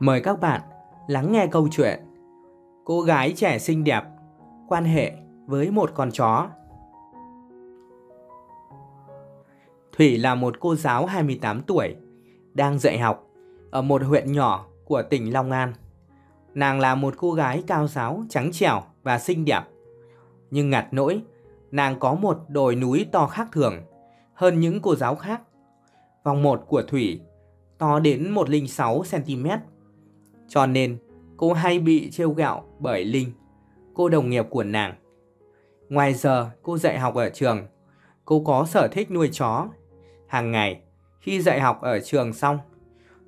Mời các bạn lắng nghe câu chuyện Cô gái trẻ xinh đẹp quan hệ với một con chó. Thủy là một cô giáo 28 tuổi đang dạy học ở một huyện nhỏ của tỉnh Long An. Nàng là một cô gái cao giáo, trắng trẻo và xinh đẹp. Nhưng ngặt nỗi, nàng có một đồi núi to khác thường hơn những cô giáo khác. Vòng một của Thủy to đến 106cm. Cho nên, cô hay bị trêu gạo bởi Linh, cô đồng nghiệp của nàng. Ngoài giờ, cô dạy học ở trường, cô có sở thích nuôi chó. Hàng ngày, khi dạy học ở trường xong,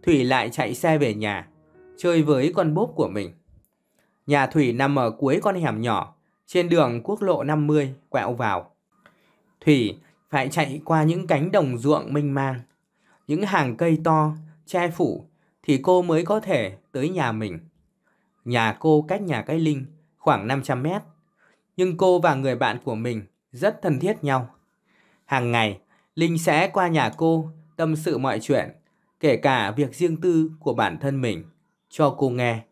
Thủy lại chạy xe về nhà, chơi với con bốp của mình. Nhà Thủy nằm ở cuối con hẻm nhỏ, trên đường quốc lộ 50 quẹo vào. Thủy phải chạy qua những cánh đồng ruộng mênh mang, những hàng cây to, che phủ thì cô mới có thể tới nhà mình. Nhà cô cách nhà cái Linh khoảng 500 mét. Nhưng cô và người bạn của mình rất thân thiết nhau. Hàng ngày, Linh sẽ qua nhà cô tâm sự mọi chuyện, kể cả việc riêng tư của bản thân mình, cho cô nghe.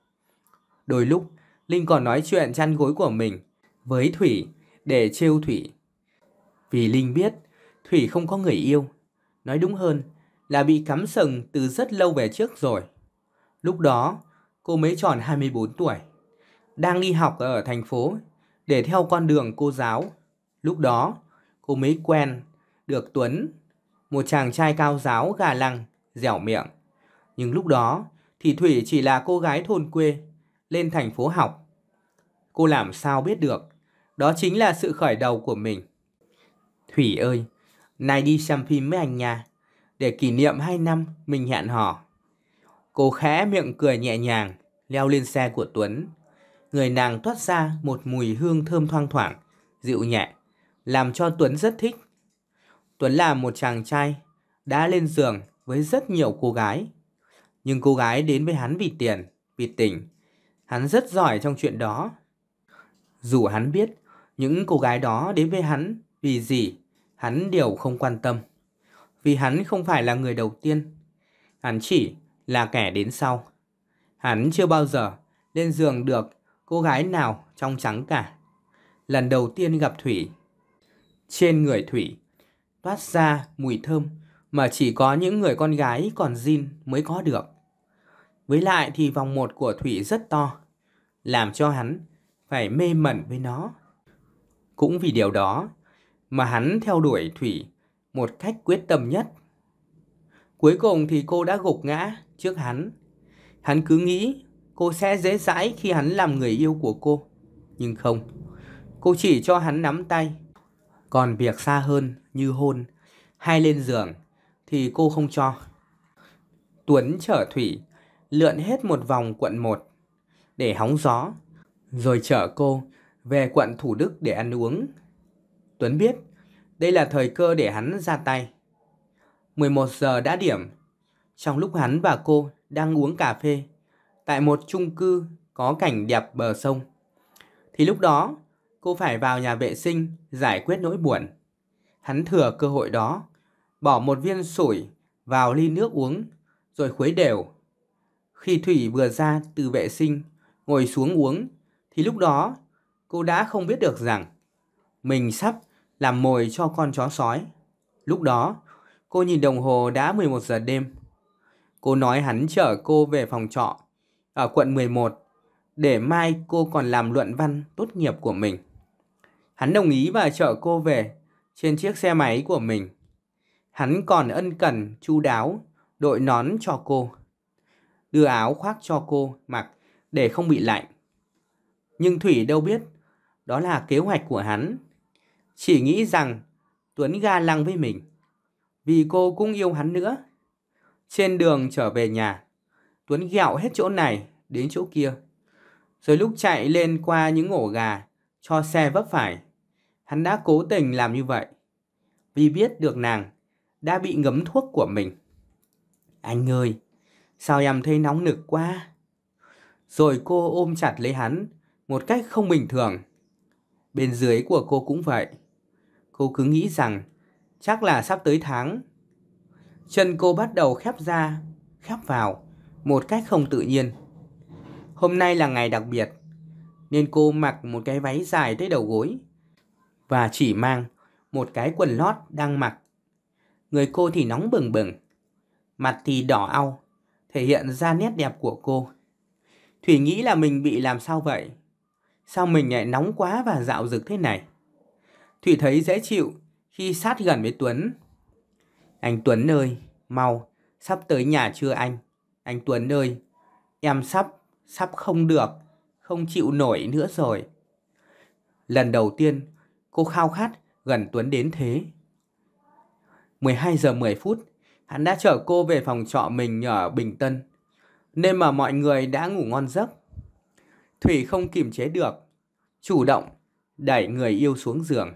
Đôi lúc, Linh còn nói chuyện chăn gối của mình với Thủy để trêu Thủy. Vì Linh biết Thủy không có người yêu, nói đúng hơn là bị cắm sừng từ rất lâu về trước rồi. Lúc đó, cô mới tròn 24 tuổi, đang đi học ở thành phố để theo con đường cô giáo. Lúc đó, cô mới quen được Tuấn, một chàng trai cao giáo gà lăng, dẻo miệng. Nhưng lúc đó thì Thủy chỉ là cô gái thôn quê, lên thành phố học. Cô làm sao biết được, đó chính là sự khởi đầu của mình. Thủy ơi, nay đi xem phim với anh nha để kỷ niệm hai năm mình hẹn hò. Cô khẽ miệng cười nhẹ nhàng, leo lên xe của Tuấn. Người nàng thoát ra một mùi hương thơm thoang thoảng, dịu nhẹ, làm cho Tuấn rất thích. Tuấn là một chàng trai, đã lên giường với rất nhiều cô gái. Nhưng cô gái đến với hắn vì tiền, vì tình. Hắn rất giỏi trong chuyện đó. Dù hắn biết những cô gái đó đến với hắn vì gì, hắn đều không quan tâm vì hắn không phải là người đầu tiên. Hắn chỉ là kẻ đến sau. Hắn chưa bao giờ lên giường được cô gái nào trong trắng cả. Lần đầu tiên gặp Thủy, trên người Thủy toát ra mùi thơm mà chỉ có những người con gái còn zin mới có được. Với lại thì vòng một của Thủy rất to, làm cho hắn phải mê mẩn với nó. Cũng vì điều đó mà hắn theo đuổi Thủy một cách quyết tâm nhất. Cuối cùng thì cô đã gục ngã trước hắn. Hắn cứ nghĩ cô sẽ dễ dãi khi hắn làm người yêu của cô. Nhưng không, cô chỉ cho hắn nắm tay. Còn việc xa hơn như hôn hay lên giường thì cô không cho. Tuấn chở Thủy lượn hết một vòng quận 1 để hóng gió, rồi chở cô về quận Thủ Đức để ăn uống. Tuấn biết đây là thời cơ để hắn ra tay. 11 giờ đã điểm. Trong lúc hắn và cô đang uống cà phê tại một chung cư có cảnh đẹp bờ sông, thì lúc đó cô phải vào nhà vệ sinh giải quyết nỗi buồn. Hắn thừa cơ hội đó, bỏ một viên sủi vào ly nước uống rồi khuấy đều. Khi Thủy vừa ra từ vệ sinh, ngồi xuống uống, thì lúc đó cô đã không biết được rằng mình sắp làm mồi cho con chó sói. Lúc đó, cô nhìn đồng hồ đã 11 giờ đêm. Cô nói hắn chở cô về phòng trọ ở quận 11 để mai cô còn làm luận văn tốt nghiệp của mình. Hắn đồng ý và chở cô về trên chiếc xe máy của mình. Hắn còn ân cần, chu đáo, đội nón cho cô. Đưa áo khoác cho cô mặc để không bị lạnh. Nhưng Thủy đâu biết, đó là kế hoạch của hắn chỉ nghĩ rằng Tuấn ga lăng với mình Vì cô cũng yêu hắn nữa Trên đường trở về nhà Tuấn ghẹo hết chỗ này Đến chỗ kia Rồi lúc chạy lên qua những ổ gà Cho xe vấp phải Hắn đã cố tình làm như vậy Vì biết được nàng Đã bị ngấm thuốc của mình Anh ơi Sao em thấy nóng nực quá Rồi cô ôm chặt lấy hắn Một cách không bình thường Bên dưới của cô cũng vậy Cô cứ nghĩ rằng chắc là sắp tới tháng. Chân cô bắt đầu khép ra, khép vào một cách không tự nhiên. Hôm nay là ngày đặc biệt nên cô mặc một cái váy dài tới đầu gối và chỉ mang một cái quần lót đang mặc. Người cô thì nóng bừng bừng, mặt thì đỏ au, thể hiện ra nét đẹp của cô. Thủy nghĩ là mình bị làm sao vậy? Sao mình lại nóng quá và dạo dực thế này? Thủy thấy dễ chịu khi sát gần với Tuấn. Anh Tuấn ơi, mau, sắp tới nhà chưa anh? Anh Tuấn ơi, em sắp, sắp không được, không chịu nổi nữa rồi. Lần đầu tiên, cô khao khát gần Tuấn đến thế. 12 giờ 10 phút, hắn đã chở cô về phòng trọ mình ở Bình Tân, nên mà mọi người đã ngủ ngon giấc. Thủy không kiềm chế được, chủ động đẩy người yêu xuống giường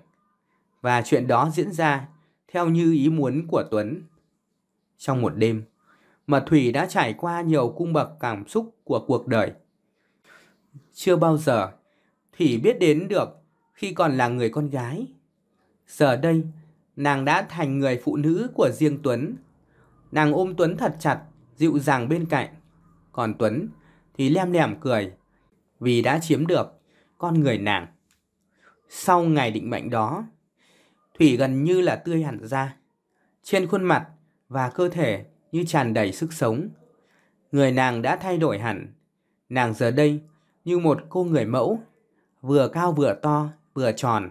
và chuyện đó diễn ra theo như ý muốn của Tuấn. Trong một đêm, mà Thủy đã trải qua nhiều cung bậc cảm xúc của cuộc đời. Chưa bao giờ Thủy biết đến được khi còn là người con gái. Giờ đây, nàng đã thành người phụ nữ của riêng Tuấn. Nàng ôm Tuấn thật chặt, dịu dàng bên cạnh. Còn Tuấn thì lem lem cười vì đã chiếm được con người nàng. Sau ngày định mệnh đó, Thủy gần như là tươi hẳn ra, trên khuôn mặt và cơ thể như tràn đầy sức sống. Người nàng đã thay đổi hẳn, nàng giờ đây như một cô người mẫu, vừa cao vừa to, vừa tròn.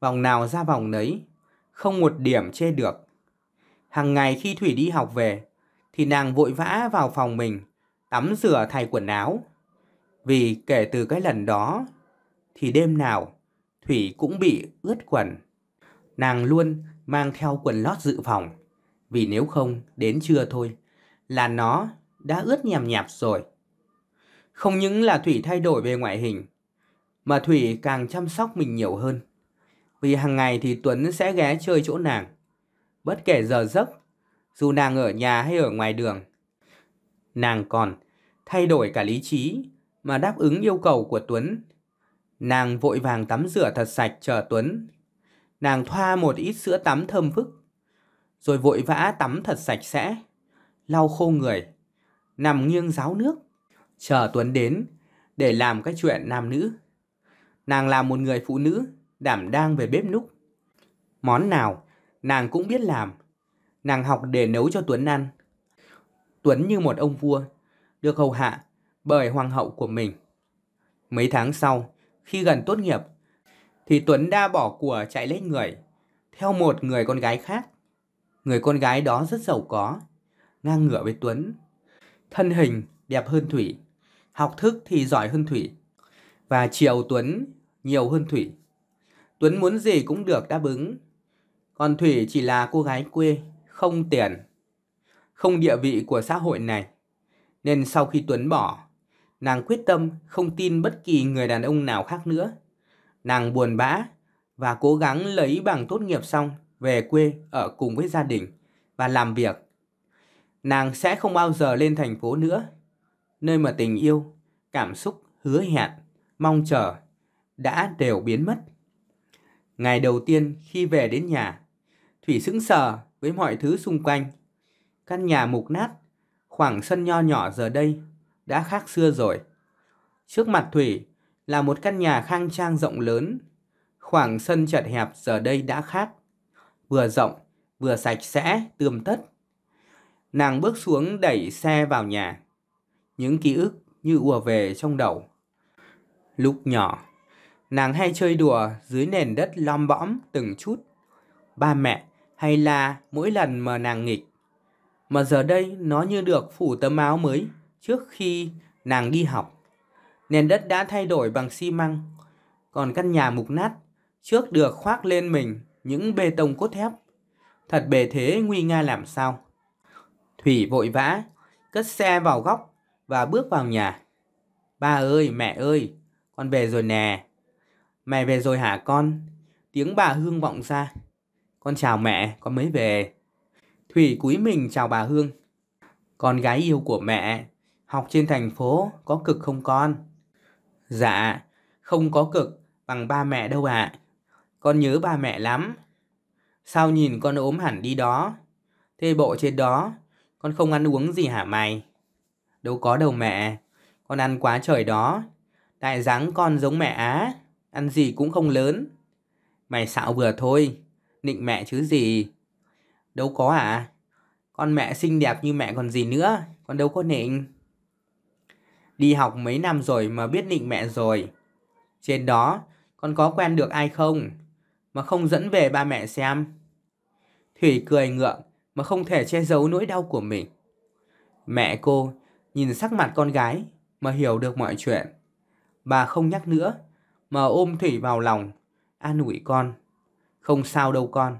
Vòng nào ra vòng nấy, không một điểm chê được. Hằng ngày khi Thủy đi học về, thì nàng vội vã vào phòng mình, tắm rửa thay quần áo. Vì kể từ cái lần đó, thì đêm nào Thủy cũng bị ướt quần. Nàng luôn mang theo quần lót dự phòng, vì nếu không đến trưa thôi là nó đã ướt nhèm nhạp rồi. Không những là Thủy thay đổi về ngoại hình, mà Thủy càng chăm sóc mình nhiều hơn. Vì hàng ngày thì Tuấn sẽ ghé chơi chỗ nàng, bất kể giờ giấc, dù nàng ở nhà hay ở ngoài đường. Nàng còn thay đổi cả lý trí mà đáp ứng yêu cầu của Tuấn. Nàng vội vàng tắm rửa thật sạch chờ Tuấn Nàng thoa một ít sữa tắm thơm phức, rồi vội vã tắm thật sạch sẽ, lau khô người, nằm nghiêng ráo nước, chờ Tuấn đến để làm cái chuyện nam nữ. Nàng là một người phụ nữ đảm đang về bếp núc. Món nào nàng cũng biết làm, nàng học để nấu cho Tuấn ăn. Tuấn như một ông vua, được hầu hạ bởi hoàng hậu của mình. Mấy tháng sau, khi gần tốt nghiệp, thì Tuấn đã bỏ của chạy lấy người, theo một người con gái khác. Người con gái đó rất giàu có, ngang ngửa với Tuấn. Thân hình đẹp hơn Thủy, học thức thì giỏi hơn Thủy, và chiều Tuấn nhiều hơn Thủy. Tuấn muốn gì cũng được đáp ứng, còn Thủy chỉ là cô gái quê, không tiền, không địa vị của xã hội này. Nên sau khi Tuấn bỏ, nàng quyết tâm không tin bất kỳ người đàn ông nào khác nữa. Nàng buồn bã và cố gắng lấy bằng tốt nghiệp xong về quê ở cùng với gia đình và làm việc. Nàng sẽ không bao giờ lên thành phố nữa, nơi mà tình yêu, cảm xúc hứa hẹn, mong chờ đã đều biến mất. Ngày đầu tiên khi về đến nhà, Thủy sững sờ với mọi thứ xung quanh. Căn nhà mục nát, khoảng sân nho nhỏ giờ đây đã khác xưa rồi. Trước mặt Thủy là một căn nhà khang trang rộng lớn. Khoảng sân chật hẹp giờ đây đã khác. Vừa rộng, vừa sạch sẽ, tươm tất. Nàng bước xuống đẩy xe vào nhà. Những ký ức như ùa về trong đầu. Lúc nhỏ, nàng hay chơi đùa dưới nền đất lom bõm từng chút. Ba mẹ hay là mỗi lần mà nàng nghịch. Mà giờ đây nó như được phủ tấm áo mới trước khi nàng đi học. Nền đất đã thay đổi bằng xi măng, còn căn nhà mục nát trước được khoác lên mình những bê tông cốt thép. Thật bề thế nguy nga làm sao. Thủy vội vã, cất xe vào góc và bước vào nhà. Ba ơi, mẹ ơi, con về rồi nè. Mẹ về rồi hả con? Tiếng bà Hương vọng ra. Con chào mẹ, con mới về. Thủy cúi mình chào bà Hương. Con gái yêu của mẹ, học trên thành phố có cực không con? Dạ, không có cực bằng ba mẹ đâu ạ. À. Con nhớ ba mẹ lắm. Sao nhìn con ốm hẳn đi đó? Thế bộ trên đó, con không ăn uống gì hả mày? Đâu có đâu mẹ, con ăn quá trời đó. đại dáng con giống mẹ á, ăn gì cũng không lớn. Mày xạo vừa thôi, nịnh mẹ chứ gì. Đâu có à, con mẹ xinh đẹp như mẹ còn gì nữa, con đâu có nịnh. Đi học mấy năm rồi mà biết định mẹ rồi. Trên đó, con có quen được ai không? Mà không dẫn về ba mẹ xem. Thủy cười ngượng mà không thể che giấu nỗi đau của mình. Mẹ cô nhìn sắc mặt con gái mà hiểu được mọi chuyện. Bà không nhắc nữa mà ôm Thủy vào lòng, an ủi con. Không sao đâu con.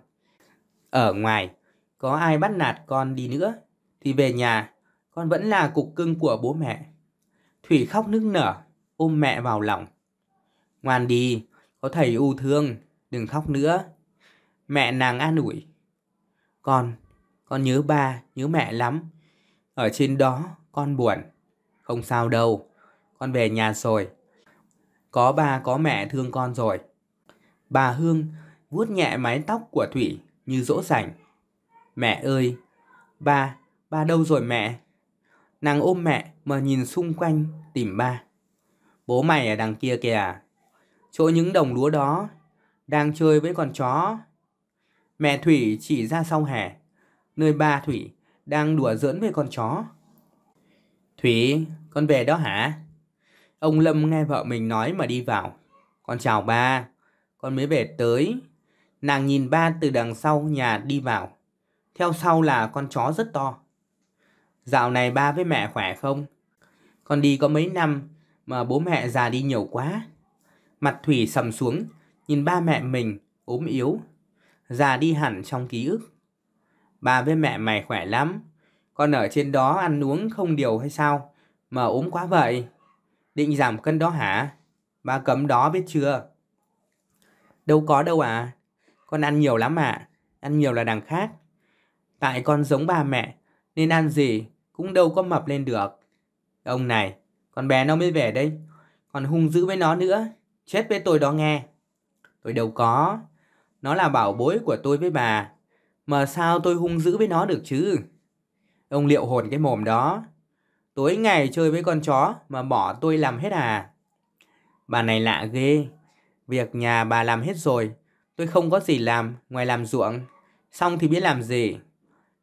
Ở ngoài, có ai bắt nạt con đi nữa thì về nhà con vẫn là cục cưng của bố mẹ. Thủy khóc nức nở, ôm mẹ vào lòng. Ngoan đi, có thầy u thương, đừng khóc nữa. Mẹ nàng an ủi. Con, con nhớ ba, nhớ mẹ lắm. Ở trên đó, con buồn. Không sao đâu, con về nhà rồi. Có ba có mẹ thương con rồi. Bà Hương vuốt nhẹ mái tóc của Thủy như dỗ dành. Mẹ ơi, ba, ba đâu rồi mẹ? Nàng ôm mẹ mà nhìn xung quanh tìm ba. Bố mày ở đằng kia kìa. Chỗ những đồng lúa đó. Đang chơi với con chó. Mẹ Thủy chỉ ra sau hè. Nơi ba Thủy đang đùa giỡn với con chó. Thủy, con về đó hả? Ông Lâm nghe vợ mình nói mà đi vào. Con chào ba. Con mới về tới. Nàng nhìn ba từ đằng sau nhà đi vào. Theo sau là con chó rất to. Dạo này ba với mẹ khỏe không? Con đi có mấy năm mà bố mẹ già đi nhiều quá. Mặt Thủy sầm xuống, nhìn ba mẹ mình ốm yếu, già đi hẳn trong ký ức. Ba với mẹ mày khỏe lắm, con ở trên đó ăn uống không điều hay sao mà ốm quá vậy? Định giảm cân đó hả? Ba cấm đó biết chưa? Đâu có đâu à, con ăn nhiều lắm ạ, à. ăn nhiều là đằng khác. Tại con giống ba mẹ nên ăn gì cũng đâu có mập lên được. Ông này, con bé nó mới về đây, còn hung dữ với nó nữa, chết với tôi đó nghe. Tôi đâu có, nó là bảo bối của tôi với bà, mà sao tôi hung dữ với nó được chứ? Ông liệu hồn cái mồm đó, tối ngày chơi với con chó mà bỏ tôi làm hết à? Bà này lạ ghê, việc nhà bà làm hết rồi, tôi không có gì làm ngoài làm ruộng, xong thì biết làm gì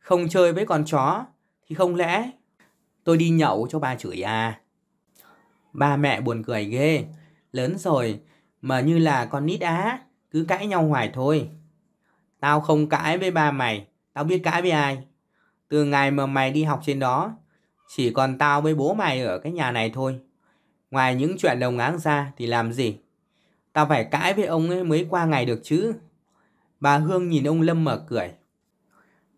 không chơi với con chó thì không lẽ tôi đi nhậu cho bà chửi à? Ba mẹ buồn cười ghê, lớn rồi mà như là con nít á, cứ cãi nhau hoài thôi. Tao không cãi với ba mày, tao biết cãi với ai. Từ ngày mà mày đi học trên đó, chỉ còn tao với bố mày ở cái nhà này thôi. Ngoài những chuyện đồng áng ra thì làm gì? Tao phải cãi với ông ấy mới qua ngày được chứ. Bà Hương nhìn ông Lâm mở cười.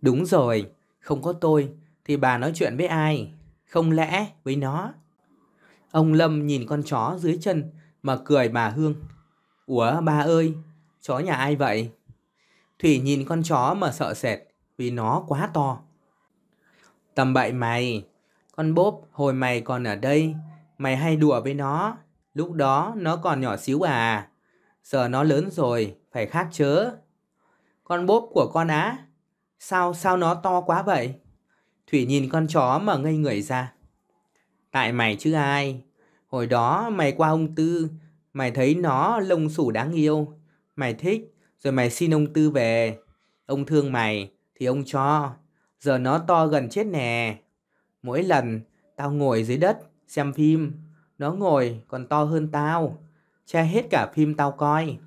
Đúng rồi, không có tôi thì bà nói chuyện với ai? Không lẽ với nó? Ông Lâm nhìn con chó dưới chân mà cười bà Hương. Ủa bà ơi, chó nhà ai vậy? Thủy nhìn con chó mà sợ sệt vì nó quá to. Tầm bậy mày, con bốp hồi mày còn ở đây, mày hay đùa với nó, lúc đó nó còn nhỏ xíu à. Giờ nó lớn rồi, phải khác chớ. Con bốp của con á, Sao, sao nó to quá vậy? Thủy nhìn con chó mà ngây người ra. Tại mày chứ ai? Hồi đó mày qua ông Tư, mày thấy nó lông sủ đáng yêu. Mày thích, rồi mày xin ông Tư về. Ông thương mày, thì ông cho. Giờ nó to gần chết nè. Mỗi lần tao ngồi dưới đất xem phim, nó ngồi còn to hơn tao. Che hết cả phim tao coi.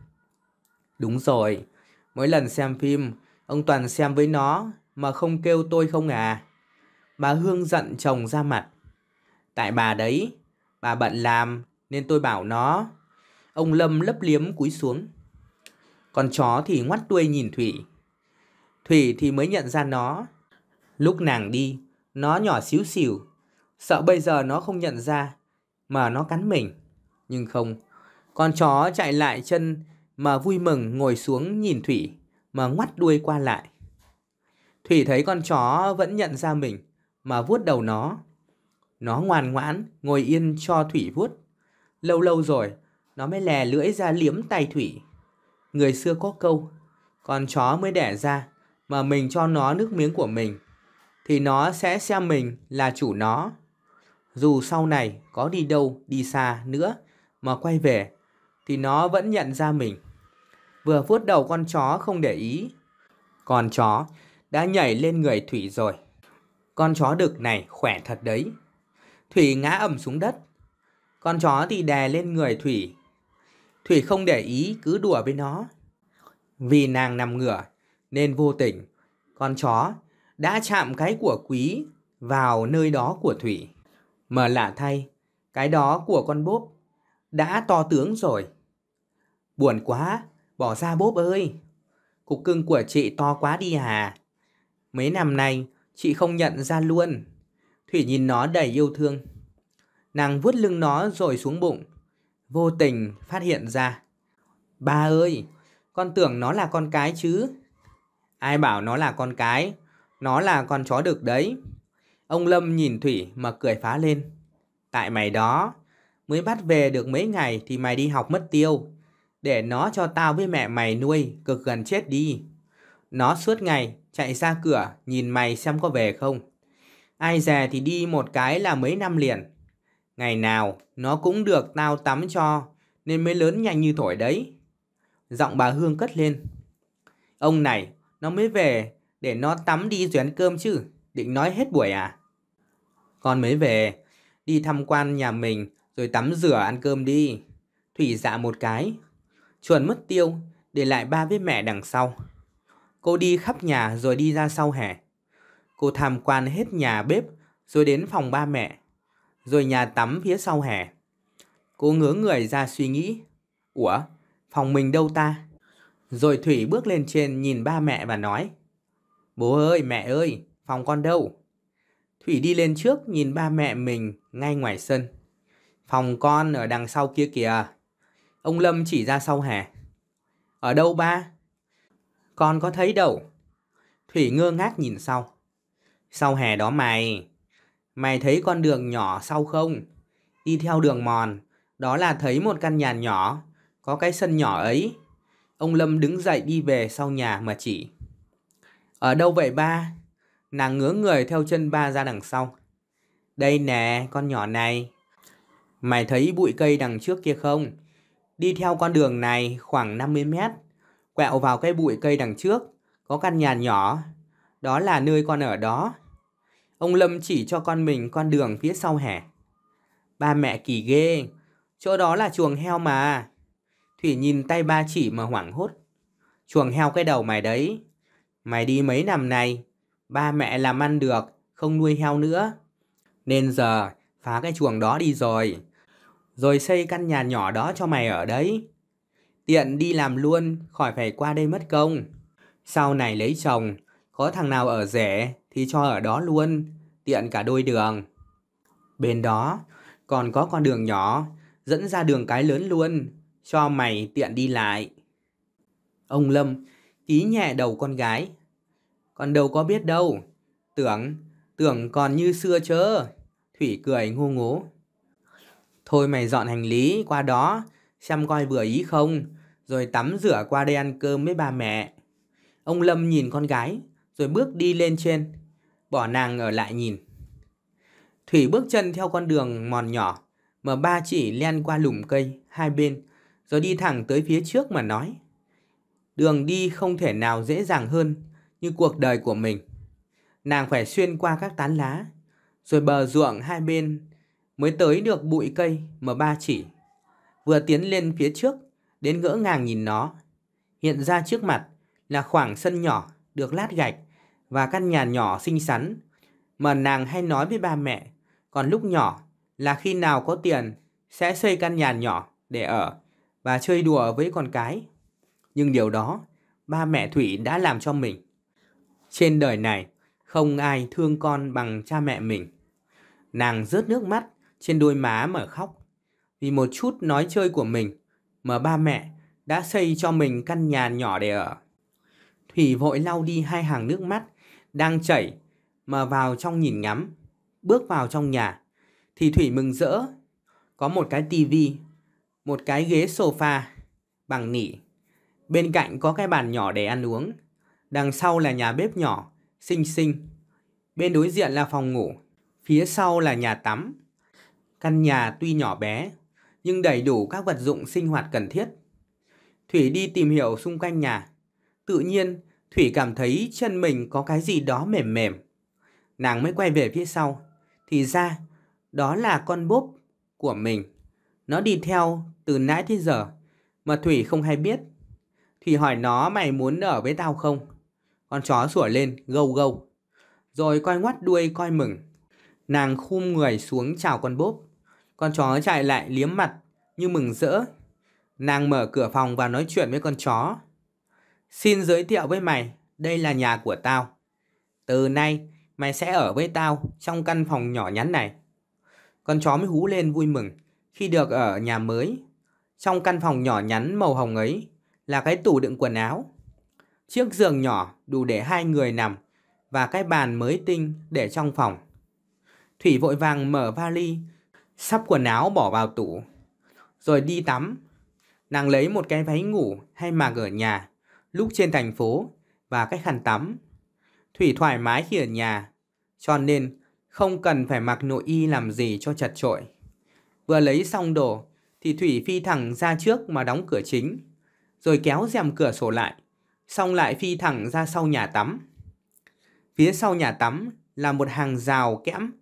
Đúng rồi, mỗi lần xem phim Ông toàn xem với nó mà không kêu tôi không à. Bà Hương giận chồng ra mặt. Tại bà đấy, bà bận làm nên tôi bảo nó. Ông Lâm lấp liếm cúi xuống. Con chó thì ngoắt đuôi nhìn Thủy. Thủy thì mới nhận ra nó. Lúc nàng đi, nó nhỏ xíu xỉu. Sợ bây giờ nó không nhận ra mà nó cắn mình. Nhưng không, con chó chạy lại chân mà vui mừng ngồi xuống nhìn Thủy mà ngoắt đuôi qua lại. Thủy thấy con chó vẫn nhận ra mình mà vuốt đầu nó. Nó ngoan ngoãn ngồi yên cho Thủy vuốt. Lâu lâu rồi nó mới lè lưỡi ra liếm tay Thủy. Người xưa có câu, con chó mới đẻ ra mà mình cho nó nước miếng của mình thì nó sẽ xem mình là chủ nó. Dù sau này có đi đâu, đi xa nữa mà quay về thì nó vẫn nhận ra mình vừa vuốt đầu con chó không để ý. Con chó đã nhảy lên người Thủy rồi. Con chó đực này khỏe thật đấy. Thủy ngã ầm xuống đất. Con chó thì đè lên người Thủy. Thủy không để ý cứ đùa với nó. Vì nàng nằm ngửa nên vô tình con chó đã chạm cái của quý vào nơi đó của Thủy. Mà lạ thay, cái đó của con bốp đã to tướng rồi. Buồn quá, Bỏ ra bốp ơi! Cục cưng của chị to quá đi à? Mấy năm nay, chị không nhận ra luôn. Thủy nhìn nó đầy yêu thương. Nàng vuốt lưng nó rồi xuống bụng. Vô tình phát hiện ra. Ba ơi, con tưởng nó là con cái chứ. Ai bảo nó là con cái, nó là con chó được đấy. Ông Lâm nhìn Thủy mà cười phá lên. Tại mày đó, mới bắt về được mấy ngày thì mày đi học mất tiêu để nó cho tao với mẹ mày nuôi, cực gần chết đi. Nó suốt ngày chạy ra cửa nhìn mày xem có về không. Ai dè thì đi một cái là mấy năm liền. Ngày nào nó cũng được tao tắm cho nên mới lớn nhanh như thổi đấy. Giọng bà Hương cất lên. Ông này nó mới về để nó tắm đi rồi ăn cơm chứ. Định nói hết buổi à? Con mới về, đi tham quan nhà mình rồi tắm rửa ăn cơm đi. Thủy dạ một cái, chuẩn mất tiêu, để lại ba với mẹ đằng sau. Cô đi khắp nhà rồi đi ra sau hè. Cô tham quan hết nhà bếp rồi đến phòng ba mẹ, rồi nhà tắm phía sau hè. Cô ngớ người ra suy nghĩ, Ủa, phòng mình đâu ta? Rồi Thủy bước lên trên nhìn ba mẹ và nói, Bố ơi, mẹ ơi, phòng con đâu? Thủy đi lên trước nhìn ba mẹ mình ngay ngoài sân. Phòng con ở đằng sau kia kìa. Ông Lâm chỉ ra sau hè. Ở đâu ba? Con có thấy đâu. Thủy ngơ ngác nhìn sau. Sau hè đó mày. Mày thấy con đường nhỏ sau không? Đi theo đường mòn. Đó là thấy một căn nhà nhỏ. Có cái sân nhỏ ấy. Ông Lâm đứng dậy đi về sau nhà mà chỉ. Ở đâu vậy ba? Nàng ngứa người theo chân ba ra đằng sau. Đây nè, con nhỏ này. Mày thấy bụi cây đằng trước kia không? Đi theo con đường này khoảng 50 mét, quẹo vào cây bụi cây đằng trước, có căn nhà nhỏ, đó là nơi con ở đó. Ông Lâm chỉ cho con mình con đường phía sau hẻ. Ba mẹ kỳ ghê, chỗ đó là chuồng heo mà. Thủy nhìn tay ba chỉ mà hoảng hốt. Chuồng heo cái đầu mày đấy. Mày đi mấy năm nay, ba mẹ làm ăn được, không nuôi heo nữa. Nên giờ phá cái chuồng đó đi rồi rồi xây căn nhà nhỏ đó cho mày ở đấy. Tiện đi làm luôn, khỏi phải qua đây mất công. Sau này lấy chồng, có thằng nào ở rẻ thì cho ở đó luôn, tiện cả đôi đường. Bên đó còn có con đường nhỏ, dẫn ra đường cái lớn luôn, cho mày tiện đi lại. Ông Lâm ký nhẹ đầu con gái. Còn đâu có biết đâu, tưởng, tưởng còn như xưa chớ. Thủy cười ngu ngố. Thôi mày dọn hành lý qua đó, xem coi vừa ý không, rồi tắm rửa qua đây ăn cơm với ba mẹ. Ông Lâm nhìn con gái, rồi bước đi lên trên, bỏ nàng ở lại nhìn. Thủy bước chân theo con đường mòn nhỏ, mà ba chỉ len qua lùm cây, hai bên, rồi đi thẳng tới phía trước mà nói. Đường đi không thể nào dễ dàng hơn như cuộc đời của mình. Nàng phải xuyên qua các tán lá, rồi bờ ruộng hai bên mới tới được bụi cây mà ba chỉ. Vừa tiến lên phía trước, đến ngỡ ngàng nhìn nó. Hiện ra trước mặt là khoảng sân nhỏ được lát gạch và căn nhà nhỏ xinh xắn mà nàng hay nói với ba mẹ. Còn lúc nhỏ là khi nào có tiền sẽ xây căn nhà nhỏ để ở và chơi đùa với con cái. Nhưng điều đó ba mẹ Thủy đã làm cho mình. Trên đời này không ai thương con bằng cha mẹ mình. Nàng rớt nước mắt trên đôi má mà khóc. Vì một chút nói chơi của mình mà ba mẹ đã xây cho mình căn nhà nhỏ để ở. Thủy vội lau đi hai hàng nước mắt đang chảy mà vào trong nhìn ngắm. Bước vào trong nhà thì Thủy mừng rỡ. Có một cái tivi, một cái ghế sofa bằng nỉ. Bên cạnh có cái bàn nhỏ để ăn uống. Đằng sau là nhà bếp nhỏ, xinh xinh. Bên đối diện là phòng ngủ, phía sau là nhà tắm. Căn nhà tuy nhỏ bé, nhưng đầy đủ các vật dụng sinh hoạt cần thiết. Thủy đi tìm hiểu xung quanh nhà. Tự nhiên, Thủy cảm thấy chân mình có cái gì đó mềm mềm. Nàng mới quay về phía sau. Thì ra, đó là con búp của mình. Nó đi theo từ nãy tới giờ, mà Thủy không hay biết. Thủy hỏi nó mày muốn ở với tao không? Con chó sủa lên, gâu gâu. Rồi coi ngoắt đuôi coi mừng. Nàng khum người xuống chào con búp con chó chạy lại liếm mặt như mừng rỡ. Nàng mở cửa phòng và nói chuyện với con chó. Xin giới thiệu với mày, đây là nhà của tao. Từ nay, mày sẽ ở với tao trong căn phòng nhỏ nhắn này. Con chó mới hú lên vui mừng khi được ở nhà mới. Trong căn phòng nhỏ nhắn màu hồng ấy là cái tủ đựng quần áo. Chiếc giường nhỏ đủ để hai người nằm và cái bàn mới tinh để trong phòng. Thủy vội vàng mở vali Sắp quần áo bỏ vào tủ, rồi đi tắm. Nàng lấy một cái váy ngủ hay mặc ở nhà, lúc trên thành phố và cái khăn tắm. Thủy thoải mái khi ở nhà, cho nên không cần phải mặc nội y làm gì cho chật trội. Vừa lấy xong đồ thì Thủy phi thẳng ra trước mà đóng cửa chính, rồi kéo rèm cửa sổ lại, xong lại phi thẳng ra sau nhà tắm. Phía sau nhà tắm là một hàng rào kẽm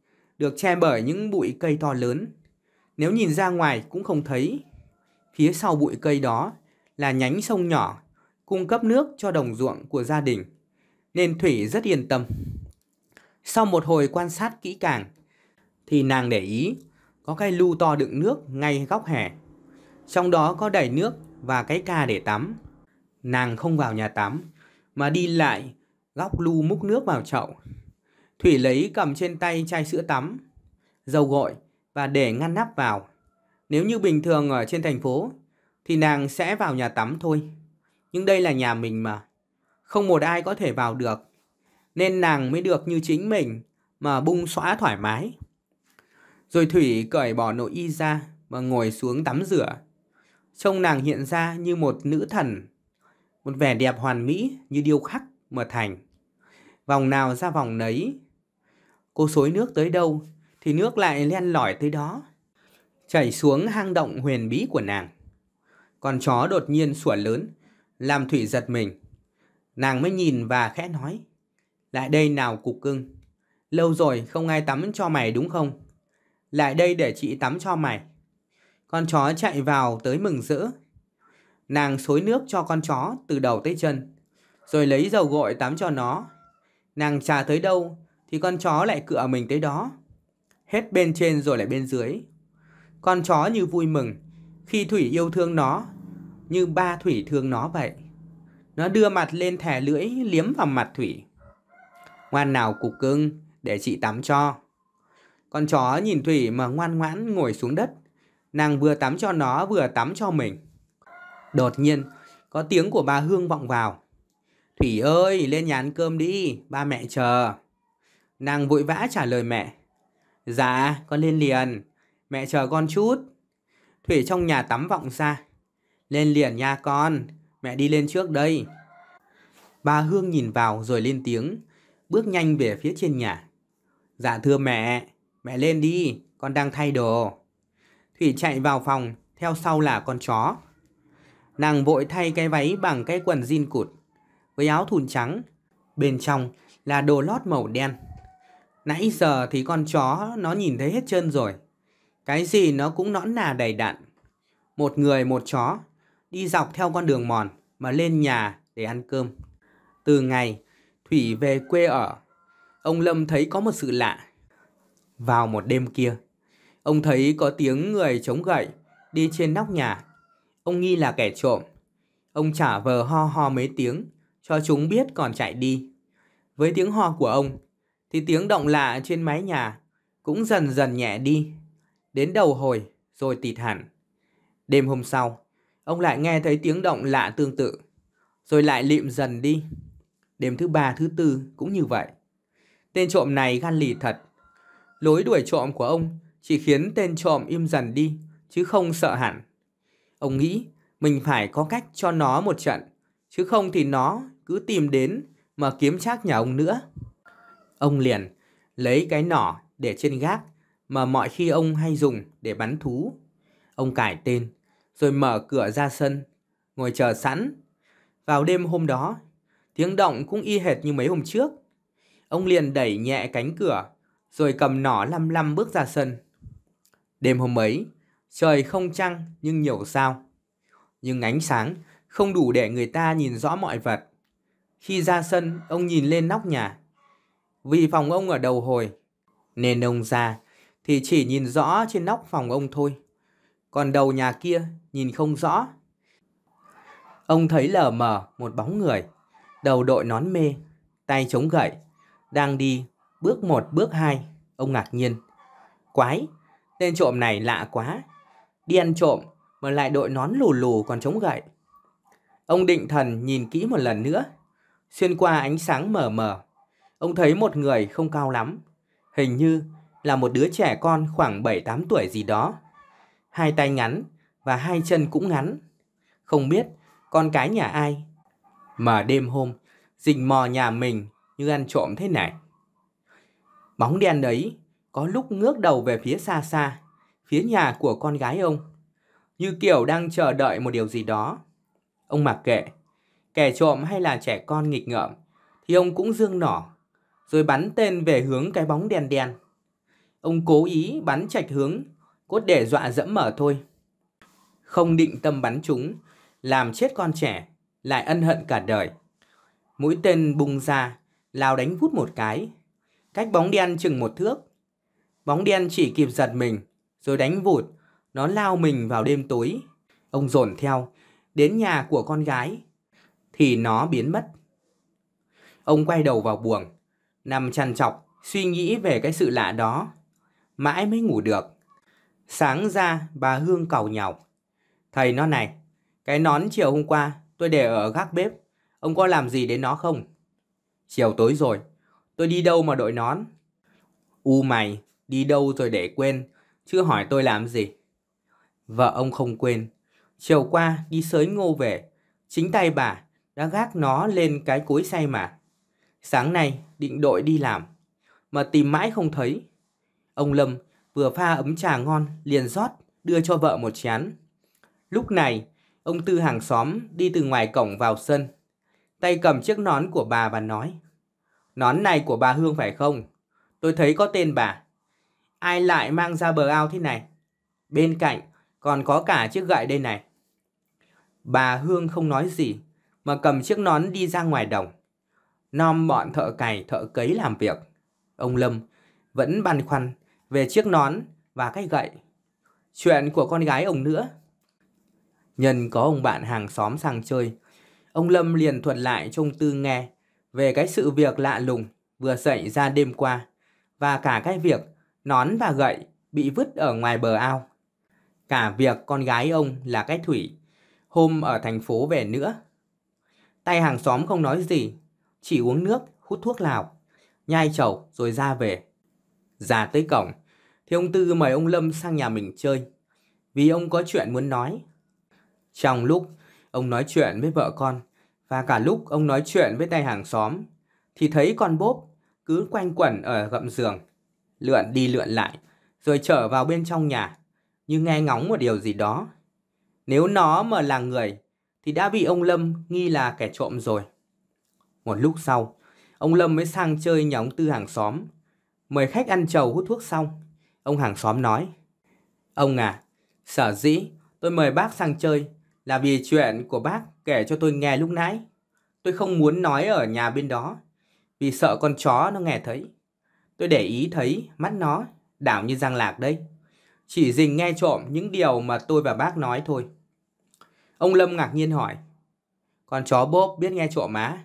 được che bởi những bụi cây to lớn. Nếu nhìn ra ngoài cũng không thấy. Phía sau bụi cây đó là nhánh sông nhỏ cung cấp nước cho đồng ruộng của gia đình, nên Thủy rất yên tâm. Sau một hồi quan sát kỹ càng, thì nàng để ý có cái lu to đựng nước ngay góc hè. Trong đó có đầy nước và cái ca để tắm. Nàng không vào nhà tắm, mà đi lại góc lu múc nước vào chậu Thủy lấy cầm trên tay chai sữa tắm, dầu gội và để ngăn nắp vào. Nếu như bình thường ở trên thành phố thì nàng sẽ vào nhà tắm thôi. Nhưng đây là nhà mình mà, không một ai có thể vào được. Nên nàng mới được như chính mình mà bung xóa thoải mái. Rồi Thủy cởi bỏ nội y ra và ngồi xuống tắm rửa. Trông nàng hiện ra như một nữ thần, một vẻ đẹp hoàn mỹ như điêu khắc mà thành. Vòng nào ra vòng nấy, Cô xối nước tới đâu thì nước lại len lỏi tới đó, chảy xuống hang động huyền bí của nàng. Con chó đột nhiên sủa lớn, làm Thủy giật mình. Nàng mới nhìn và khẽ nói, lại đây nào cục cưng, lâu rồi không ai tắm cho mày đúng không? Lại đây để chị tắm cho mày. Con chó chạy vào tới mừng rỡ. Nàng xối nước cho con chó từ đầu tới chân, rồi lấy dầu gội tắm cho nó. Nàng trà tới đâu thì con chó lại cựa mình tới đó. Hết bên trên rồi lại bên dưới. Con chó như vui mừng khi Thủy yêu thương nó, như ba Thủy thương nó vậy. Nó đưa mặt lên thẻ lưỡi liếm vào mặt Thủy. Ngoan nào cục cưng, để chị tắm cho. Con chó nhìn Thủy mà ngoan ngoãn ngồi xuống đất. Nàng vừa tắm cho nó vừa tắm cho mình. Đột nhiên, có tiếng của bà Hương vọng vào. Thủy ơi, lên nhà ăn cơm đi, ba mẹ chờ. Nàng vội vã trả lời mẹ. Dạ, con lên liền. Mẹ chờ con chút. Thủy trong nhà tắm vọng ra. Lên liền nha con. Mẹ đi lên trước đây. Bà Hương nhìn vào rồi lên tiếng. Bước nhanh về phía trên nhà. Dạ thưa mẹ. Mẹ lên đi. Con đang thay đồ. Thủy chạy vào phòng. Theo sau là con chó. Nàng vội thay cái váy bằng cái quần jean cụt. Với áo thùn trắng. Bên trong là đồ lót màu đen. Nãy giờ thì con chó nó nhìn thấy hết trơn rồi. Cái gì nó cũng nõn nà đầy đặn. Một người một chó đi dọc theo con đường mòn mà lên nhà để ăn cơm. Từ ngày Thủy về quê ở, ông Lâm thấy có một sự lạ. Vào một đêm kia, ông thấy có tiếng người chống gậy đi trên nóc nhà. Ông nghi là kẻ trộm. Ông trả vờ ho ho mấy tiếng cho chúng biết còn chạy đi. Với tiếng ho của ông thì tiếng động lạ trên mái nhà cũng dần dần nhẹ đi, đến đầu hồi rồi tịt hẳn. Đêm hôm sau, ông lại nghe thấy tiếng động lạ tương tự, rồi lại lịm dần đi. Đêm thứ ba, thứ tư cũng như vậy. Tên trộm này gan lì thật. Lối đuổi trộm của ông chỉ khiến tên trộm im dần đi, chứ không sợ hẳn. Ông nghĩ mình phải có cách cho nó một trận, chứ không thì nó cứ tìm đến mà kiếm trác nhà ông nữa. Ông liền lấy cái nỏ để trên gác mà mọi khi ông hay dùng để bắn thú. Ông cải tên rồi mở cửa ra sân, ngồi chờ sẵn. Vào đêm hôm đó, tiếng động cũng y hệt như mấy hôm trước. Ông liền đẩy nhẹ cánh cửa rồi cầm nỏ lăm lăm bước ra sân. Đêm hôm ấy, trời không trăng nhưng nhiều sao. Nhưng ánh sáng không đủ để người ta nhìn rõ mọi vật. Khi ra sân, ông nhìn lên nóc nhà. Vì phòng ông ở đầu hồi, nên ông già thì chỉ nhìn rõ trên nóc phòng ông thôi. Còn đầu nhà kia nhìn không rõ. Ông thấy lờ mờ một bóng người, đầu đội nón mê, tay chống gậy, đang đi bước một bước hai, ông ngạc nhiên. Quái, tên trộm này lạ quá, đi ăn trộm mà lại đội nón lù lù còn chống gậy. Ông định thần nhìn kỹ một lần nữa, xuyên qua ánh sáng mờ mờ, Ông thấy một người không cao lắm, hình như là một đứa trẻ con khoảng 7-8 tuổi gì đó. Hai tay ngắn và hai chân cũng ngắn. Không biết con cái nhà ai mà đêm hôm dình mò nhà mình như ăn trộm thế này. Bóng đen đấy có lúc ngước đầu về phía xa xa, phía nhà của con gái ông, như kiểu đang chờ đợi một điều gì đó. Ông mặc kệ, kẻ trộm hay là trẻ con nghịch ngợm thì ông cũng dương nỏ rồi bắn tên về hướng cái bóng đèn đèn. Ông cố ý bắn chạch hướng, cốt để dọa dẫm mở thôi. Không định tâm bắn chúng, làm chết con trẻ, lại ân hận cả đời. Mũi tên bung ra, lao đánh vút một cái, cách bóng đen chừng một thước. Bóng đen chỉ kịp giật mình, rồi đánh vụt, nó lao mình vào đêm tối. Ông dồn theo, đến nhà của con gái, thì nó biến mất. Ông quay đầu vào buồng, Nằm chăn chọc, suy nghĩ về cái sự lạ đó. Mãi mới ngủ được. Sáng ra, bà Hương cầu nhọc. Thầy nó này, cái nón chiều hôm qua tôi để ở gác bếp. Ông có làm gì đến nó không? Chiều tối rồi, tôi đi đâu mà đội nón? U mày, đi đâu rồi để quên, chứ hỏi tôi làm gì. Vợ ông không quên. Chiều qua đi sới ngô về, chính tay bà đã gác nó lên cái cối say mà. Sáng nay định đội đi làm mà tìm mãi không thấy. Ông Lâm vừa pha ấm trà ngon liền rót đưa cho vợ một chén. Lúc này, ông Tư hàng xóm đi từ ngoài cổng vào sân, tay cầm chiếc nón của bà và nói: "Nón này của bà Hương phải không? Tôi thấy có tên bà. Ai lại mang ra bờ ao thế này? Bên cạnh còn có cả chiếc gậy đây này." Bà Hương không nói gì mà cầm chiếc nón đi ra ngoài đồng nom bọn thợ cày thợ cấy làm việc. Ông Lâm vẫn băn khoăn về chiếc nón và cái gậy. Chuyện của con gái ông nữa. Nhân có ông bạn hàng xóm sang chơi, ông Lâm liền thuật lại cho ông Tư nghe về cái sự việc lạ lùng vừa xảy ra đêm qua và cả cái việc nón và gậy bị vứt ở ngoài bờ ao. Cả việc con gái ông là cái Thủy hôm ở thành phố về nữa. Tay hàng xóm không nói gì chỉ uống nước, hút thuốc lào, nhai chầu rồi ra về. Ra tới cổng, thì ông Tư mời ông Lâm sang nhà mình chơi, vì ông có chuyện muốn nói. Trong lúc ông nói chuyện với vợ con, và cả lúc ông nói chuyện với tay hàng xóm, thì thấy con bốp cứ quanh quẩn ở gậm giường, lượn đi lượn lại, rồi trở vào bên trong nhà, như nghe ngóng một điều gì đó. Nếu nó mà là người, thì đã bị ông Lâm nghi là kẻ trộm rồi. Một lúc sau, ông Lâm mới sang chơi nhà ông Tư hàng xóm. Mời khách ăn trầu hút thuốc xong, ông hàng xóm nói. Ông à, sở dĩ tôi mời bác sang chơi là vì chuyện của bác kể cho tôi nghe lúc nãy. Tôi không muốn nói ở nhà bên đó, vì sợ con chó nó nghe thấy. Tôi để ý thấy mắt nó đảo như giang lạc đây. Chỉ dình nghe trộm những điều mà tôi và bác nói thôi. Ông Lâm ngạc nhiên hỏi. Con chó bốp biết nghe trộm má.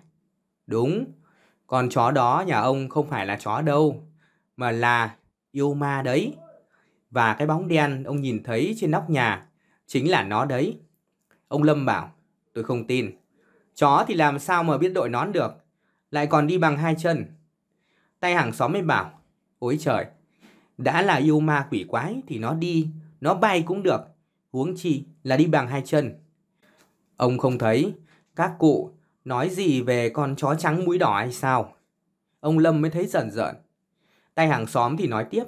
Đúng, con chó đó nhà ông không phải là chó đâu, mà là yêu ma đấy. Và cái bóng đen ông nhìn thấy trên nóc nhà chính là nó đấy. Ông Lâm bảo, tôi không tin. Chó thì làm sao mà biết đội nón được, lại còn đi bằng hai chân. Tay hàng xóm mới bảo, ôi trời, đã là yêu ma quỷ quái thì nó đi, nó bay cũng được, huống chi là đi bằng hai chân. Ông không thấy các cụ Nói gì về con chó trắng mũi đỏ hay sao? Ông Lâm mới thấy giận giận. Tay hàng xóm thì nói tiếp.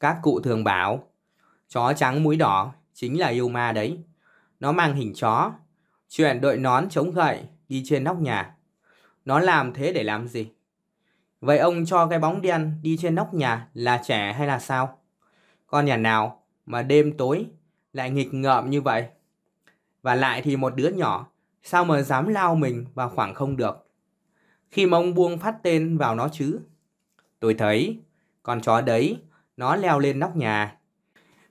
Các cụ thường bảo, chó trắng mũi đỏ chính là yêu ma đấy. Nó mang hình chó, chuyện đội nón chống gậy đi trên nóc nhà. Nó làm thế để làm gì? Vậy ông cho cái bóng đen đi trên nóc nhà là trẻ hay là sao? Con nhà nào mà đêm tối lại nghịch ngợm như vậy? Và lại thì một đứa nhỏ Sao mà dám lao mình vào khoảng không được? Khi mông buông phát tên vào nó chứ? Tôi thấy, con chó đấy, nó leo lên nóc nhà.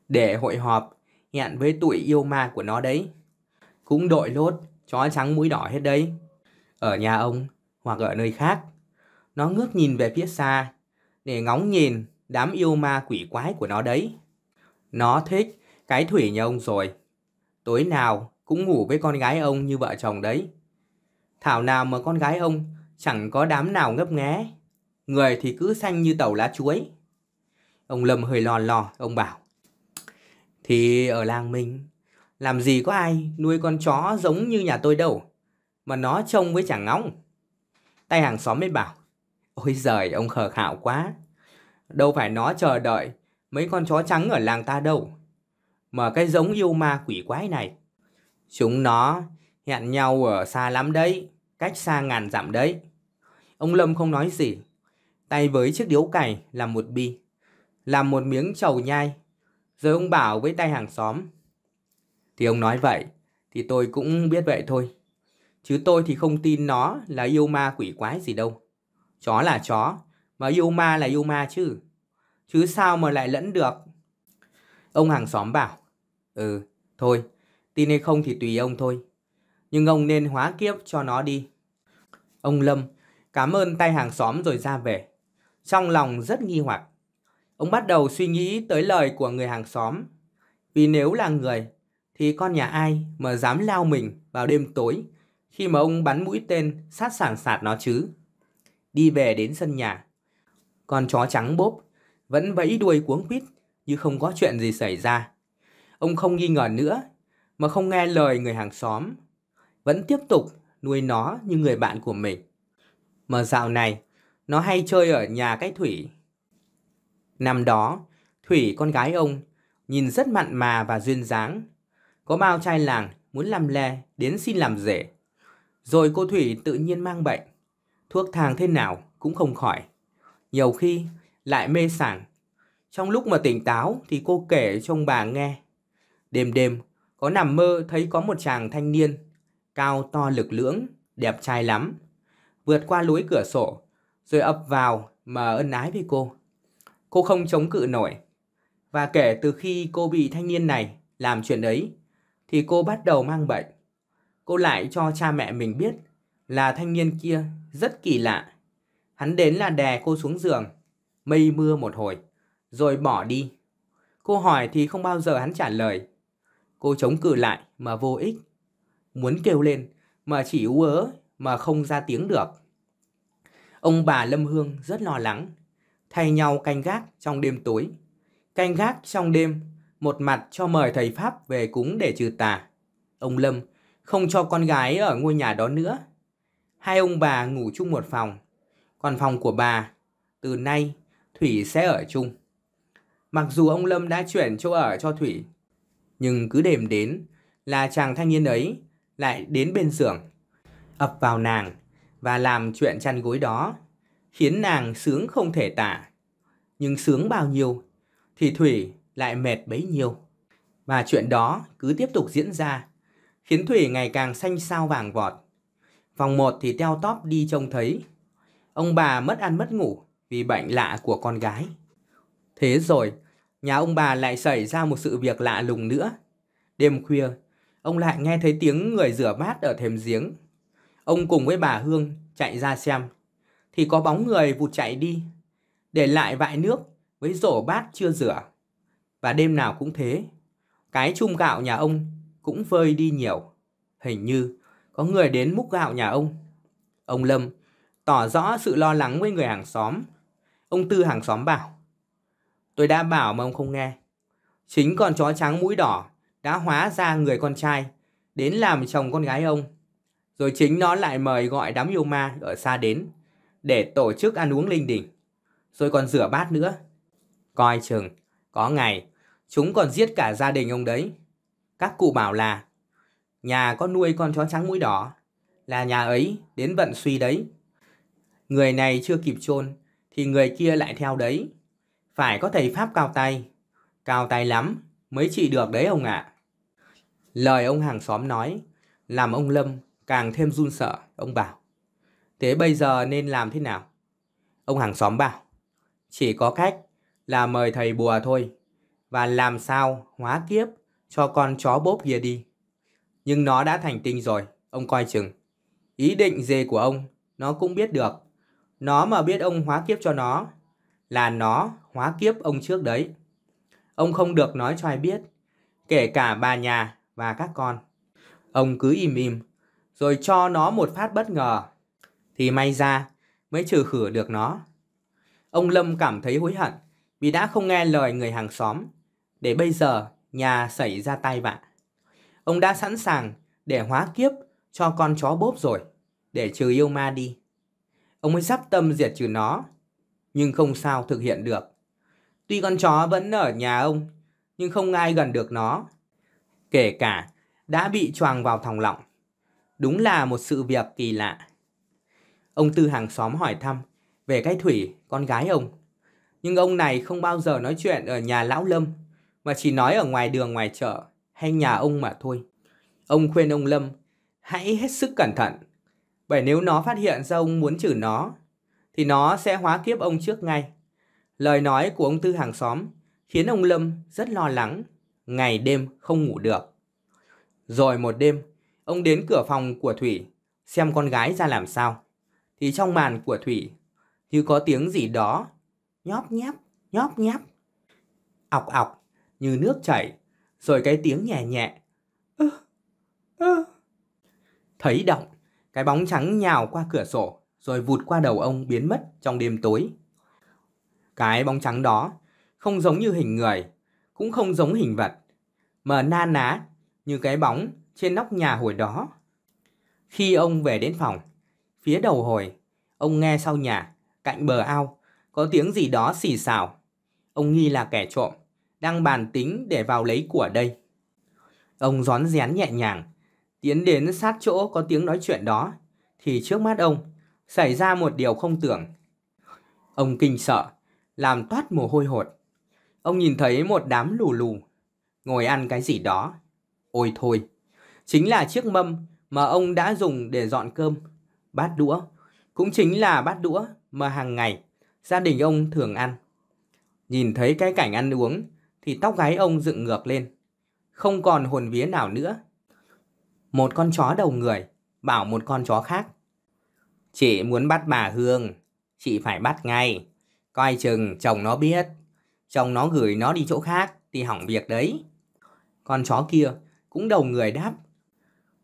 Để hội họp, hẹn với tụi yêu ma của nó đấy. Cũng đội lốt, chó trắng mũi đỏ hết đấy. Ở nhà ông, hoặc ở nơi khác. Nó ngước nhìn về phía xa, để ngóng nhìn đám yêu ma quỷ quái của nó đấy. Nó thích cái thủy nhà ông rồi. Tối nào cũng ngủ với con gái ông như vợ chồng đấy. Thảo nào mà con gái ông chẳng có đám nào ngấp nghé, người thì cứ xanh như tàu lá chuối. Ông Lâm hơi lò lò, ông bảo. Thì ở làng mình, làm gì có ai nuôi con chó giống như nhà tôi đâu, mà nó trông với chẳng ngóng. Tay hàng xóm mới bảo, ôi giời, ông khờ khạo quá. Đâu phải nó chờ đợi mấy con chó trắng ở làng ta đâu, mà cái giống yêu ma quỷ quái này Chúng nó hẹn nhau ở xa lắm đấy, cách xa ngàn dặm đấy. Ông Lâm không nói gì, tay với chiếc điếu cày làm một bi, làm một miếng trầu nhai. Rồi ông bảo với tay hàng xóm. Thì ông nói vậy, thì tôi cũng biết vậy thôi. Chứ tôi thì không tin nó là yêu ma quỷ quái gì đâu. Chó là chó, mà yêu ma là yêu ma chứ. Chứ sao mà lại lẫn được? Ông hàng xóm bảo, ừ, thôi, Tin hay không thì tùy ông thôi. Nhưng ông nên hóa kiếp cho nó đi. Ông Lâm cảm ơn tay hàng xóm rồi ra về. Trong lòng rất nghi hoặc. Ông bắt đầu suy nghĩ tới lời của người hàng xóm. Vì nếu là người, thì con nhà ai mà dám lao mình vào đêm tối khi mà ông bắn mũi tên sát sảng sạt nó chứ. Đi về đến sân nhà. Con chó trắng bốp vẫn vẫy đuôi cuống quýt như không có chuyện gì xảy ra. Ông không nghi ngờ nữa mà không nghe lời người hàng xóm, vẫn tiếp tục nuôi nó như người bạn của mình. Mà dạo này, nó hay chơi ở nhà cái Thủy. Năm đó, Thủy con gái ông nhìn rất mặn mà và duyên dáng. Có bao trai làng muốn làm lè đến xin làm rể. Rồi cô Thủy tự nhiên mang bệnh. Thuốc thang thế nào cũng không khỏi. Nhiều khi lại mê sảng. Trong lúc mà tỉnh táo thì cô kể cho ông bà nghe. Đêm đêm có nằm mơ thấy có một chàng thanh niên, cao to lực lưỡng, đẹp trai lắm, vượt qua lối cửa sổ, rồi ập vào mà ân ái với cô. Cô không chống cự nổi. Và kể từ khi cô bị thanh niên này làm chuyện ấy, thì cô bắt đầu mang bệnh. Cô lại cho cha mẹ mình biết là thanh niên kia rất kỳ lạ. Hắn đến là đè cô xuống giường, mây mưa một hồi, rồi bỏ đi. Cô hỏi thì không bao giờ hắn trả lời, Cô chống cự lại mà vô ích. Muốn kêu lên mà chỉ ú ớ mà không ra tiếng được. Ông bà Lâm Hương rất lo lắng, thay nhau canh gác trong đêm tối. Canh gác trong đêm, một mặt cho mời thầy Pháp về cúng để trừ tà. Ông Lâm không cho con gái ở ngôi nhà đó nữa. Hai ông bà ngủ chung một phòng, còn phòng của bà, từ nay Thủy sẽ ở chung. Mặc dù ông Lâm đã chuyển chỗ ở cho Thủy, nhưng cứ đêm đến là chàng thanh niên ấy lại đến bên giường, ập vào nàng và làm chuyện chăn gối đó, khiến nàng sướng không thể tả. Nhưng sướng bao nhiêu thì Thủy lại mệt bấy nhiêu. Và chuyện đó cứ tiếp tục diễn ra, khiến Thủy ngày càng xanh sao vàng vọt. Vòng một thì teo tóp đi trông thấy. Ông bà mất ăn mất ngủ vì bệnh lạ của con gái. Thế rồi, nhà ông bà lại xảy ra một sự việc lạ lùng nữa. Đêm khuya, ông lại nghe thấy tiếng người rửa bát ở thềm giếng. Ông cùng với bà Hương chạy ra xem, thì có bóng người vụt chạy đi, để lại vại nước với rổ bát chưa rửa. Và đêm nào cũng thế, cái chung gạo nhà ông cũng vơi đi nhiều. Hình như có người đến múc gạo nhà ông. Ông Lâm tỏ rõ sự lo lắng với người hàng xóm. Ông Tư hàng xóm bảo, Tôi đã bảo mà ông không nghe. Chính con chó trắng mũi đỏ đã hóa ra người con trai đến làm chồng con gái ông. Rồi chính nó lại mời gọi đám yêu ma ở xa đến để tổ chức ăn uống linh đình. Rồi còn rửa bát nữa. Coi chừng, có ngày chúng còn giết cả gia đình ông đấy. Các cụ bảo là nhà có nuôi con chó trắng mũi đỏ là nhà ấy đến vận suy đấy. Người này chưa kịp chôn thì người kia lại theo đấy phải có thầy Pháp cao tay. Cao tay lắm, mới trị được đấy ông ạ. À. Lời ông hàng xóm nói, làm ông Lâm càng thêm run sợ, ông bảo. Thế bây giờ nên làm thế nào? Ông hàng xóm bảo, chỉ có cách là mời thầy bùa thôi, và làm sao hóa kiếp cho con chó bốp kia đi. Nhưng nó đã thành tinh rồi, ông coi chừng. Ý định dê của ông, nó cũng biết được. Nó mà biết ông hóa kiếp cho nó, là nó hóa kiếp ông trước đấy. Ông không được nói cho ai biết, kể cả bà nhà và các con. Ông cứ im im, rồi cho nó một phát bất ngờ. Thì may ra mới trừ khử được nó. Ông Lâm cảm thấy hối hận vì đã không nghe lời người hàng xóm. Để bây giờ nhà xảy ra tai vạ. Ông đã sẵn sàng để hóa kiếp cho con chó bốp rồi, để trừ yêu ma đi. Ông mới sắp tâm diệt trừ nó nhưng không sao thực hiện được. Tuy con chó vẫn ở nhà ông, nhưng không ai gần được nó. Kể cả đã bị choàng vào thòng lọng. Đúng là một sự việc kỳ lạ. Ông Tư hàng xóm hỏi thăm về cái Thủy, con gái ông. Nhưng ông này không bao giờ nói chuyện ở nhà Lão Lâm, mà chỉ nói ở ngoài đường ngoài chợ hay nhà ông mà thôi. Ông khuyên ông Lâm, hãy hết sức cẩn thận, bởi nếu nó phát hiện ra ông muốn trừ nó, thì nó sẽ hóa kiếp ông trước ngay. Lời nói của ông Tư hàng xóm khiến ông Lâm rất lo lắng, ngày đêm không ngủ được. Rồi một đêm, ông đến cửa phòng của Thủy xem con gái ra làm sao. Thì trong màn của Thủy như có tiếng gì đó nhóp nháp, nhóp nháp, ọc ọc như nước chảy, rồi cái tiếng nhẹ nhẹ. Thấy động, cái bóng trắng nhào qua cửa sổ rồi vụt qua đầu ông biến mất trong đêm tối. Cái bóng trắng đó không giống như hình người, cũng không giống hình vật, mà na ná như cái bóng trên nóc nhà hồi đó. Khi ông về đến phòng, phía đầu hồi, ông nghe sau nhà, cạnh bờ ao, có tiếng gì đó xì xào. Ông nghi là kẻ trộm, đang bàn tính để vào lấy của đây. Ông gión rén nhẹ nhàng, tiến đến sát chỗ có tiếng nói chuyện đó, thì trước mắt ông xảy ra một điều không tưởng. Ông kinh sợ, làm toát mồ hôi hột. Ông nhìn thấy một đám lù lù, ngồi ăn cái gì đó. Ôi thôi, chính là chiếc mâm mà ông đã dùng để dọn cơm, bát đũa. Cũng chính là bát đũa mà hàng ngày gia đình ông thường ăn. Nhìn thấy cái cảnh ăn uống thì tóc gáy ông dựng ngược lên. Không còn hồn vía nào nữa. Một con chó đầu người bảo một con chó khác Chị muốn bắt bà Hương, chị phải bắt ngay. Coi chừng chồng nó biết, chồng nó gửi nó đi chỗ khác thì hỏng việc đấy. Con chó kia cũng đầu người đáp.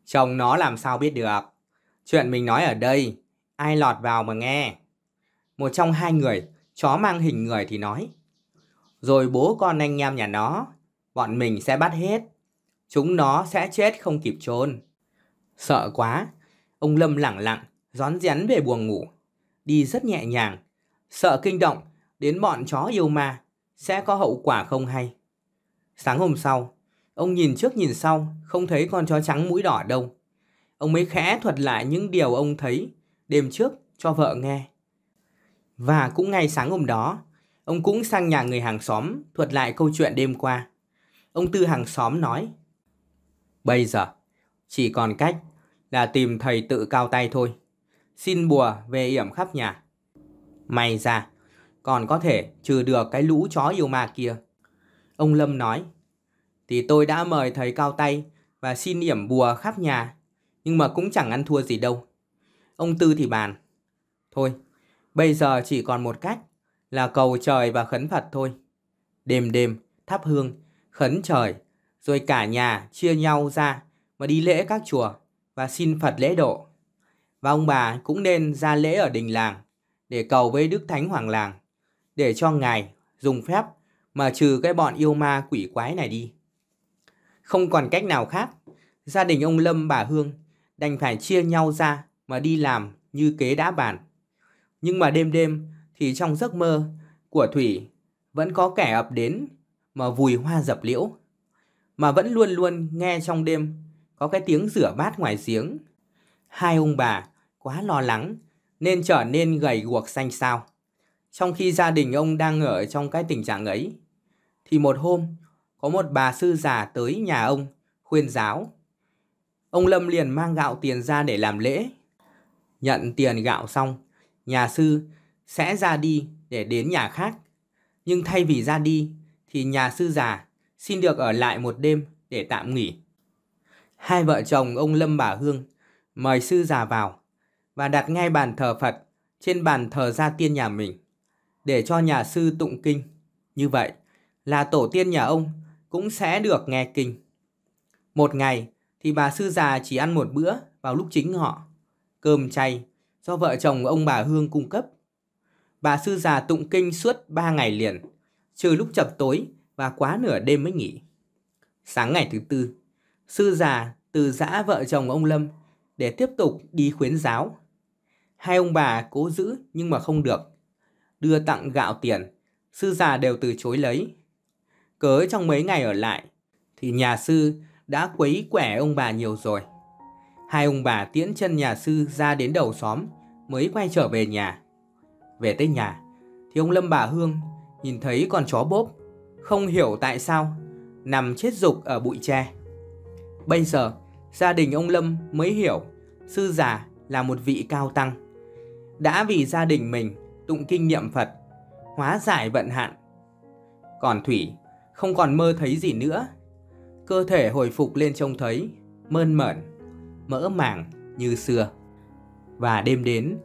Chồng nó làm sao biết được. Chuyện mình nói ở đây, ai lọt vào mà nghe. Một trong hai người, chó mang hình người thì nói. Rồi bố con anh em nhà nó, bọn mình sẽ bắt hết. Chúng nó sẽ chết không kịp trốn. Sợ quá, ông Lâm lẳng lặng rón rén về buồng ngủ, đi rất nhẹ nhàng, sợ kinh động đến bọn chó yêu ma sẽ có hậu quả không hay. Sáng hôm sau, ông nhìn trước nhìn sau, không thấy con chó trắng mũi đỏ đâu. Ông mới khẽ thuật lại những điều ông thấy đêm trước cho vợ nghe. Và cũng ngay sáng hôm đó, ông cũng sang nhà người hàng xóm thuật lại câu chuyện đêm qua. Ông Tư hàng xóm nói, Bây giờ, chỉ còn cách là tìm thầy tự cao tay thôi xin bùa về yểm khắp nhà. May ra, còn có thể trừ được cái lũ chó yêu ma kia. Ông Lâm nói, thì tôi đã mời thầy cao tay và xin yểm bùa khắp nhà, nhưng mà cũng chẳng ăn thua gì đâu. Ông Tư thì bàn, thôi, bây giờ chỉ còn một cách là cầu trời và khấn Phật thôi. Đêm đêm, thắp hương, khấn trời, rồi cả nhà chia nhau ra mà đi lễ các chùa và xin Phật lễ độ và ông bà cũng nên ra lễ ở đình làng để cầu với Đức Thánh Hoàng làng để cho Ngài dùng phép mà trừ cái bọn yêu ma quỷ quái này đi. Không còn cách nào khác, gia đình ông Lâm bà Hương đành phải chia nhau ra mà đi làm như kế đã bàn. Nhưng mà đêm đêm thì trong giấc mơ của Thủy vẫn có kẻ ập đến mà vùi hoa dập liễu. Mà vẫn luôn luôn nghe trong đêm có cái tiếng rửa bát ngoài giếng. Hai ông bà quá lo lắng nên trở nên gầy guộc xanh xao. Trong khi gia đình ông đang ở trong cái tình trạng ấy, thì một hôm có một bà sư già tới nhà ông khuyên giáo. Ông Lâm liền mang gạo tiền ra để làm lễ. Nhận tiền gạo xong, nhà sư sẽ ra đi để đến nhà khác. Nhưng thay vì ra đi thì nhà sư già xin được ở lại một đêm để tạm nghỉ. Hai vợ chồng ông Lâm bà Hương mời sư già vào và đặt ngay bàn thờ Phật trên bàn thờ gia tiên nhà mình để cho nhà sư tụng kinh. Như vậy là tổ tiên nhà ông cũng sẽ được nghe kinh. Một ngày thì bà sư già chỉ ăn một bữa vào lúc chính họ, cơm chay do vợ chồng ông bà Hương cung cấp. Bà sư già tụng kinh suốt ba ngày liền, trừ lúc chập tối và quá nửa đêm mới nghỉ. Sáng ngày thứ tư, sư già từ giã vợ chồng ông Lâm để tiếp tục đi khuyến giáo Hai ông bà cố giữ nhưng mà không được. Đưa tặng gạo tiền, sư già đều từ chối lấy. Cớ trong mấy ngày ở lại, thì nhà sư đã quấy quẻ ông bà nhiều rồi. Hai ông bà tiễn chân nhà sư ra đến đầu xóm mới quay trở về nhà. Về tới nhà, thì ông Lâm bà Hương nhìn thấy con chó bốp, không hiểu tại sao, nằm chết dục ở bụi tre. Bây giờ, gia đình ông Lâm mới hiểu sư già là một vị cao tăng đã vì gia đình mình tụng kinh niệm Phật, hóa giải vận hạn. Còn Thủy không còn mơ thấy gì nữa, cơ thể hồi phục lên trông thấy, mơn mởn, mỡ màng như xưa. Và đêm đến,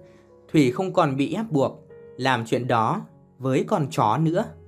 Thủy không còn bị ép buộc làm chuyện đó với con chó nữa.